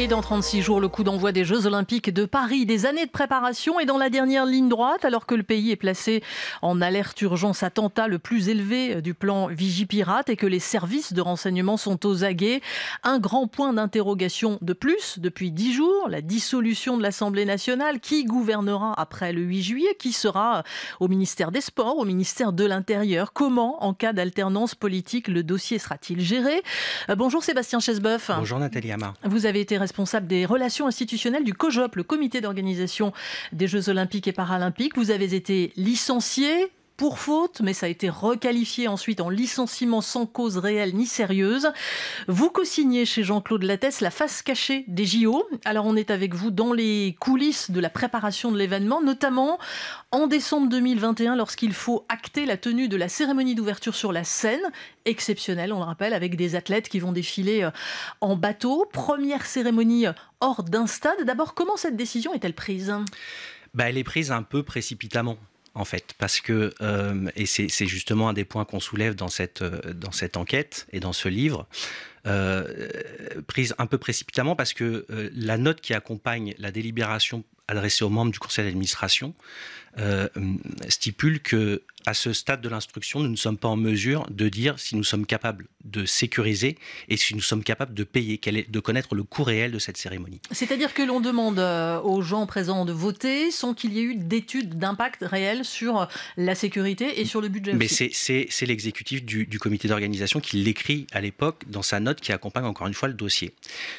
Et dans 36 jours, le coup d'envoi des Jeux Olympiques de Paris, des années de préparation et dans la dernière ligne droite, alors que le pays est placé en alerte urgence attentat le plus élevé du plan Vigipirate et que les services de renseignement sont aux aguets. Un grand point d'interrogation de plus depuis 10 jours, la dissolution de l'Assemblée nationale. Qui gouvernera après le 8 juillet Qui sera au ministère des Sports, au ministère de l'Intérieur Comment, en cas d'alternance politique, le dossier sera-t-il géré euh, Bonjour Sébastien Chesbeuf. Bonjour Nathalie Amar. Vous avez été responsable des relations institutionnelles du COJOP, le comité d'organisation des Jeux olympiques et paralympiques. Vous avez été licencié pour faute, mais ça a été requalifié ensuite en licenciement sans cause réelle ni sérieuse. Vous co-signez chez Jean-Claude Lattès la face cachée des JO. Alors on est avec vous dans les coulisses de la préparation de l'événement, notamment en décembre 2021 lorsqu'il faut acter la tenue de la cérémonie d'ouverture sur la scène, exceptionnelle on le rappelle, avec des athlètes qui vont défiler euh, en bateau. Première cérémonie euh, hors d'un stade. D'abord, comment cette décision est-elle prise bah, Elle est prise un peu précipitamment en fait, parce que, euh, et c'est justement un des points qu'on soulève dans cette, euh, enquête et dans ce livre, euh, prise un peu précipitamment, parce que la note qui accompagne la délibération adressé aux membres du conseil d'administration euh, stipule que à ce stade de l'instruction, nous ne sommes pas en mesure de dire si nous sommes capables de sécuriser et si nous sommes capables de payer, de connaître le coût réel de cette cérémonie. C'est-à-dire que l'on demande euh, aux gens présents de voter sans qu'il y ait eu d'études d'impact réel sur euh, la sécurité et sur le budget. Mais c'est l'exécutif du, du, comité d'organisation qui l'écrit à l'époque dans sa note qui accompagne encore une fois le dossier.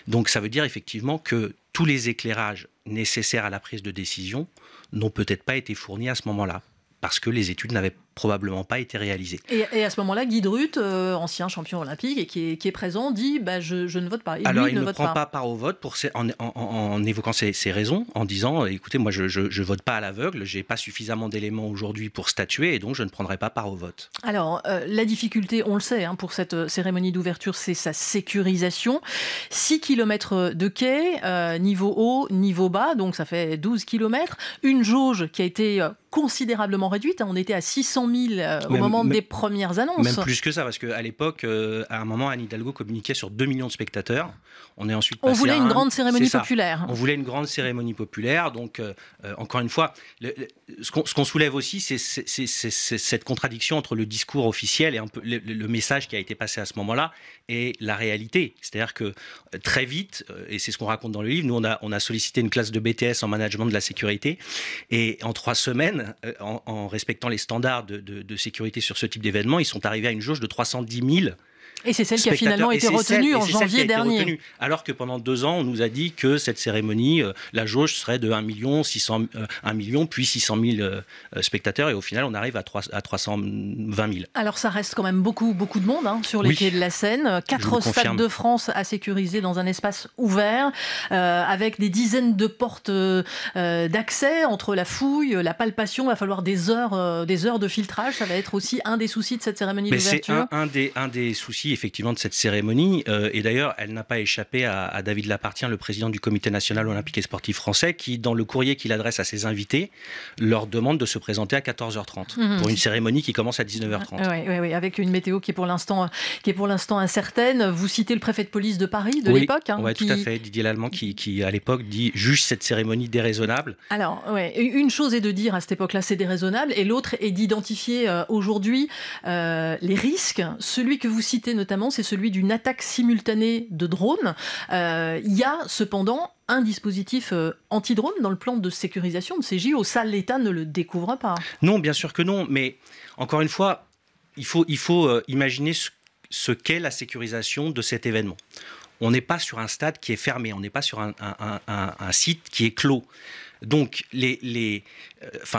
Donc ça veut dire effectivement que tous les éclairages nécessaires à la prise de décision n'ont peut-être pas été fournis à ce moment-là, parce que les études n'avaient probablement pas été réalisé. Et, à ce moment-là, Guy Druth, euh, ancien champion olympique et qui est, présent, dit bah, je, ne vote pas. Alors il ne, prend pas. part au vote pour en, évoquant ses, raisons, en disant euh, écoutez, moi je ne vote pas à l'aveugle, j'ai pas suffisamment d'éléments aujourd'hui pour statuer et donc je ne prendrai pas part au vote. Alors euh, la difficulté, on le sait, hein, pour cette cérémonie d'ouverture, c'est sa sécurisation. 6 km de quai, niveau haut, niveau bas, donc ça fait 12 km. Une jauge qui a été considérablement réduite, hein, on était à 600 euh, au moment des premières annonces. Même plus que ça, parce qu'à l'époque, euh, à un moment, Anne Hidalgo communiquait sur 2 millions de spectateurs. On est ensuite On voulait une grande cérémonie populaire. On voulait une grande cérémonie populaire. Donc, euh, encore une fois, ce qu'on soulève aussi, c'est cette contradiction entre le discours officiel et un peu le, message qui a été passé à ce moment-là et la réalité. C'est-à-dire que très vite, et c'est ce qu'on raconte dans le livre, nous, on a, on a sollicité une classe de BTS en management de la sécurité. Et en trois semaines, en, en respectant les standards de, sécurité sur ce type d'événement, ils sont arrivés à une jauge de 310 000 et c'est celle qui a finalement été retenue en janvier dernier. alors que pendant deux ans, on nous a dit que cette cérémonie, euh, la jauge serait de 1 million, 600, euh, million puis 600 000 euh, spectateurs. Et au final, on arrive à, 3, à 320 000. Alors ça reste quand même beaucoup, beaucoup de monde hein, sur les quais de la Seine. Quatre stades de France à sécuriser dans un espace ouvert, avec des dizaines de portes d'accès entre la fouille, la palpation. Il va falloir des heures, des heures de filtrage. Ça va être aussi un des soucis de cette cérémonie d'ouverture. C'est un, des, un des soucis souci effectivement de cette cérémonie. Euh, et d'ailleurs, elle n'a pas échappé à, David Lapartien, le président du Comité national olympique et sportif français, qui, dans le courrier qu'il adresse à ses invités, leur demande de se présenter à 14h30 mhm. pour une cérémonie qui commence à 19h30. Oui, oui, avec une météo qui est pour l'instant qui est pour l'instant incertaine. Vous citez le préfet de police de Paris de l'époque, hein, ouais, qui... tout à fait, Didier Lallemand, qui, qui à l'époque dit juge cette cérémonie déraisonnable. Alors, ouais, une chose est de dire à cette époque-là c'est déraisonnable, et l'autre est d'identifier euh, aujourd'hui euh, les risques. Celui que vous citez notamment, c'est celui d'une attaque simultanée de drones. Euh, il y a cependant un dispositif euh, anti-drone dans le plan de sécurisation de ces JO. Ça, l'État ne le découvre pas. Non, bien sûr que non. Mais encore une fois, il faut, euh, imaginer ce qu'est la sécurisation de cet événement on n'est pas sur un stade qui est fermé, on n'est pas sur un, site qui est clos. Donc, les, les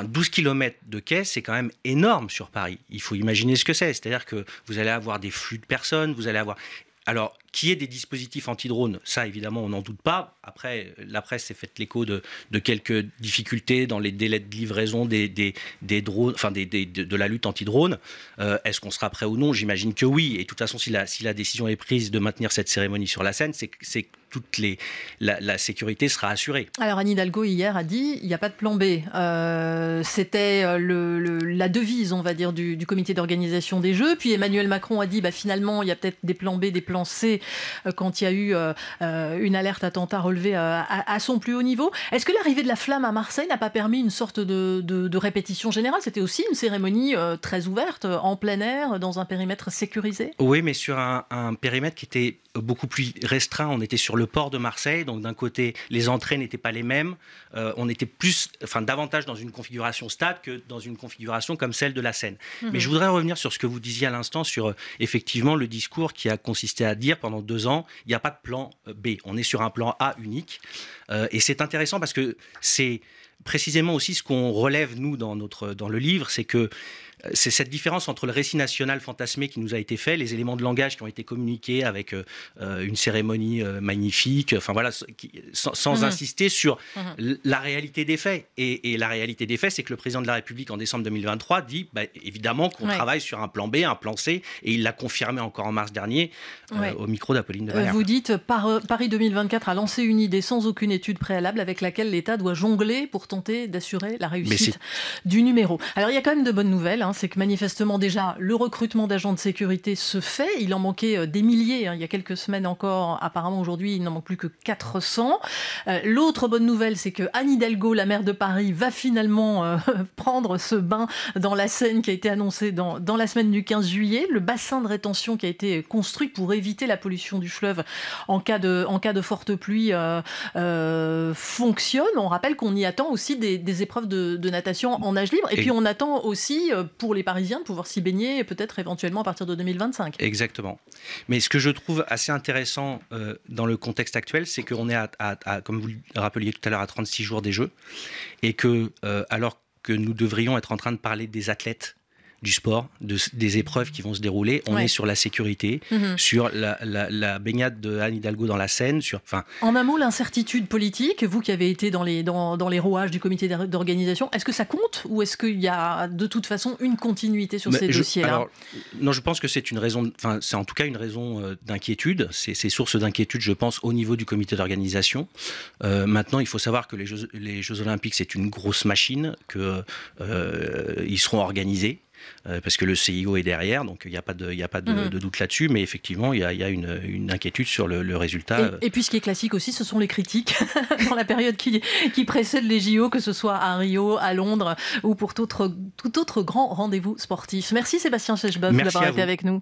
12 euh, km de quai, c'est quand même énorme sur Paris. Il faut imaginer ce que c'est. C'est-à-dire que vous allez avoir des flux de personnes, vous allez avoir. Alors, qui est des dispositifs anti-drones, ça évidemment on n'en doute pas. Après, la presse s'est faite l'écho de, quelques difficultés dans les délais de livraison des, des, drones, enfin des, de, la lutte anti drones euh, Est-ce qu'on sera prêt ou non J'imagine que oui. Et de toute façon, si la, si la décision est prise de maintenir cette cérémonie sur la scène, c'est que toute les, la, sécurité sera assurée. Alors Anne Hidalgo hier a dit il n'y a pas de plan B. Euh, c'était euh, la devise, on va dire, du, comité d'organisation des Jeux. Puis Emmanuel Macron a dit bah, finalement il y a peut-être des plans B, des plans C euh, quand il y a eu euh, euh, une alerte attentat relevée à, son plus haut niveau. Est-ce que l'arrivée de la flamme à Marseille n'a pas permis une sorte de, répétition générale C'était aussi une cérémonie très ouverte, en plein air, dans un périmètre sécurisé Oui, mais sur un, périmètre qui était beaucoup plus restreint. On était sur le port de Marseille, donc d'un côté, les entrées n'étaient pas les mêmes. on était plus, enfin, davantage dans une configuration stable que dans une configuration comme celle de la Seine. Mhm. Mais je voudrais revenir sur ce que vous disiez à l'instant sur effectivement le discours qui a consisté à dire pendant deux ans, il n'y a pas de plan euh, B. On est sur un plan A unique. Euh, et c'est intéressant parce que c'est précisément aussi ce qu'on relève, nous, dans, notre, dans le livre, c'est que c'est cette différence entre le récit national fantasmé qui nous a été fait, les éléments de langage qui ont été communiqués avec euh, euh, une cérémonie euh, magnifique, enfin voilà, sans, mhm. insister sur mhm. la réalité des faits. Et, la réalité des faits, c'est que le président de la République en décembre 2023 dit bah, évidemment qu'on travaille sur un plan B, un plan C, et il l'a confirmé encore en mars dernier au micro d'Apolline de Vous dites Paris 2024 a lancé une idée sans aucune étude préalable avec laquelle l'État doit jongler pour tenter d'assurer la réussite du numéro. Alors il y a quand même de bonnes nouvelles. Hein. Hein, c'est que manifestement déjà, le recrutement d'agents de sécurité se fait. Il en manquait euh, des milliers hein, il y a quelques semaines encore. Apparemment aujourd'hui, il n'en manque plus que 400. Euh, l'autre bonne nouvelle, c'est que Anne Hidalgo, la maire de Paris, va finalement euh, prendre ce bain dans la Seine qui a été annoncé dans, la semaine du 15 juillet. Le bassin de rétention qui a été construit pour éviter la pollution du fleuve en cas de, en cas forte pluie fonctionne. On rappelle qu'on y attend aussi des, épreuves de, natation en nage libre. et puis on attend aussi pour les Parisiens de pouvoir s'y baigner, peut-être éventuellement à partir de 2025. Exactement. Mais ce que je trouve assez intéressant euh, dans le contexte actuel, c'est qu'on est, comme vous le rappeliez tout à l'heure, à 36 jours des Jeux, et que euh, alors que nous devrions être en train de parler des athlètes du sport, de, des épreuves qui vont se dérouler. On est sur la sécurité, mhm. sur la, baignade de Anne Hidalgo dans la Seine. Sur, enfin. En un mot, l'incertitude politique, vous qui avez été dans les, dans les rouages du comité d'organisation, est-ce que ça compte ou est-ce qu'il y a de toute façon une continuité sur ces dossiers-là Non, je pense que c'est une raison, enfin, c'est en tout cas une raison euh, d'inquiétude. C'est source d'inquiétude, je pense, au niveau du comité d'organisation. Euh, maintenant, il faut savoir que les Jeux, les Jeux Olympiques, c'est une grosse machine, qu'ils euh, seront organisés. Euh, parce que le CIO est derrière, donc il n'y a pas mhm. de, doute là-dessus, mais effectivement, il y a, une, inquiétude sur le, résultat. Et, puis ce qui est classique aussi, ce sont les critiques dans la période qui, précède les JO, que ce soit à Rio, à Londres ou pour tout autre, grand rendez-vous sportif. Merci Sébastien Sechbaum d'avoir été avec nous.